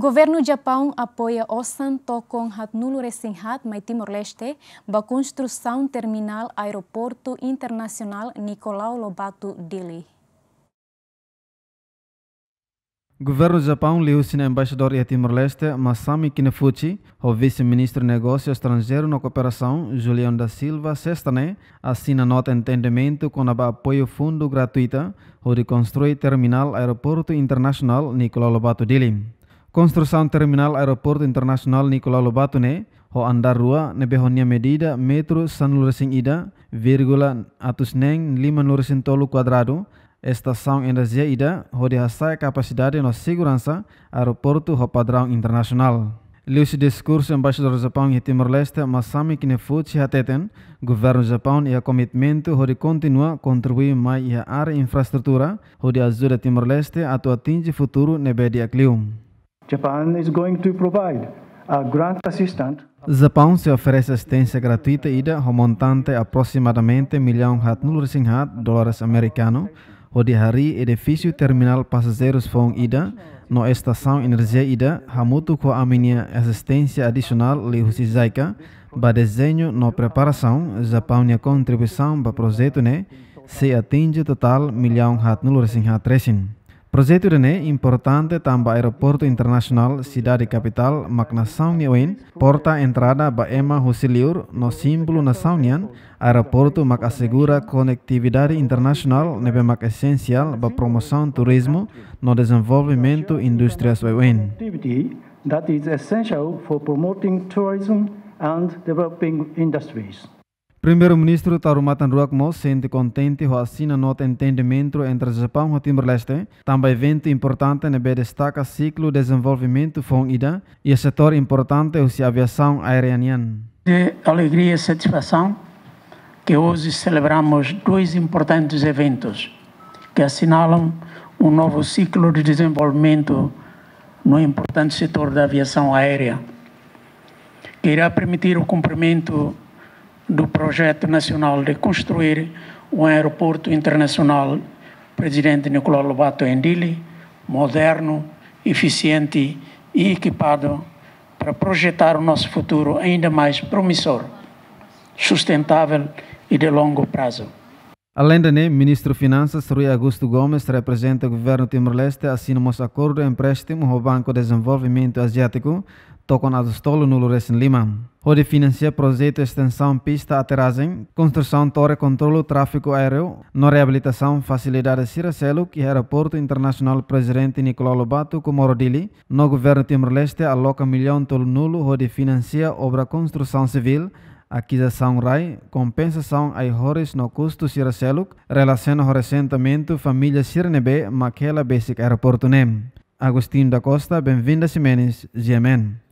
Governo Japão apoia Osan Tokon Hatnulu Resinhat, Mai Timor-Leste, ba construção terminal Aeroporto Internacional Nicolau Lobato Dili. Governo Japão liu-se embaixador a Timor-Leste, Masami Kinafuchi, o vice-ministro de Negócios Estrangeiros na Cooperação, Julião da Silva, sexta-né, assina nota entendimento com o apoio fundo gratuita ao reconstruir terminal Aeroporto Internacional Nicolau Lobato Dili. Konstruksi Terminal Aeroporto internasional Nikola Lobato ne ho andar rua nebe behonia medida metro san luresin ida virgula atus neng lima luresin tolu quadrado energia ida ho dihasai capacidade no segurança aeroporto ho padrão internasional. Lius discurso embaixador Jepang Japão Timor-Leste Masami Kinefuchi hateten, governo do Japão e a ho di continua kontribui mai ia ar infraestrutura ho di azura Timor-Leste atau atingir futuru nebe de aclium. Japan is going to provide a grant assistance. Japão se oferece assistência gratuita ida ao montante aproximadamente milhão hat nul dólares americano o de hari edifício terminal passageiros fong ida no estação energia ida hamutu ko aminia assistência adicional li husizaika ba desenho no preparação Japão nia contribuição ba projeto ne né, se atinge total milhão hat nul hat tresin Prozeturene importante tamba aeroporto internacional cidade capital magna Sauniawen, porta entrada ba ema husiliur no símbolo na Saunian, aeroporto mak assegura conectividade internacional nebe mak essencial ba promoção turismo no desenvolvimento industrias Wewen. That is essential for promoting tourism and developing industries. Primeiro-ministro Tarumatan Ruakmo sente contente com a assina nota entendimento entre Japão e Timor-Leste, também evento importante na B destaca ciclo desenvolvimento IDA e setor importante é a aviação aérea. De alegria e satisfação que hoje celebramos dois importantes eventos que assinalam um novo ciclo de desenvolvimento no importante setor da aviação aérea, que irá permitir o cumprimento do projeto nacional de construir um aeroporto internacional Presidente Nicolau Lobato Endili, moderno, eficiente e equipado para projetar o nosso futuro ainda mais promissor, sustentável e de longo prazo. Além de NEM, ministro de Finanças, Rui Augusto Gomes, representa o governo Timor-Leste, assina um acordo de empréstimo ao Banco de Desenvolvimento Asiático tocam nas estolo no Lures em Lima. Onde financia projeto extensão pista aterragem, construção torre controlo tráfego aéreo, na reabilitação facilidade Ciracelo e é aeroporto internacional presidente Nicolau Lobato com Morodili, no governo Timor-Leste aloca milhão tolo nulo onde financia obra construção civil, aquisição RAI, compensação a horas no custo Ciraceluc, relaciona o ressentamento família Cirnebe, Maquela Basic Aeroporto NEM. Agostinho da Costa, bem-vindo a Simenes, GMN.